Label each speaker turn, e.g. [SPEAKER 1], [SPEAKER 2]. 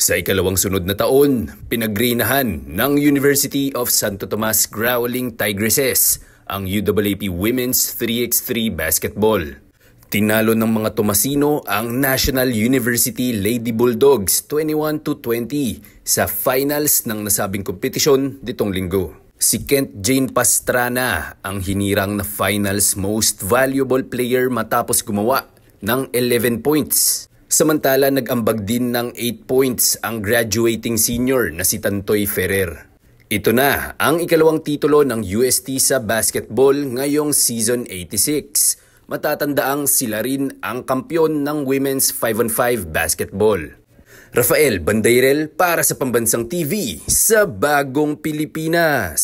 [SPEAKER 1] Sa ikalawang sunod na taon, pinagrinahan ng University of Santo Tomas Growling Tigresses ang UWAP Women's 3x3 Basketball. Tinalo ng mga Tomasino ang National University Lady Bulldogs 21-20 sa finals ng nasabing kompetisyon ditong linggo. Si Kent Jane Pastrana ang hinirang na finals most valuable player matapos gumawa ng 11 points Samantala nag-ambag din ng 8 points ang graduating senior na si Tantoy Ferrer. Ito na ang ikalawang titulo ng UST sa basketball ngayong season 86. Matatandaang sila rin ang kampyon ng women's 5-on-5 basketball. Rafael Bandairel para sa Pambansang TV sa Bagong Pilipinas.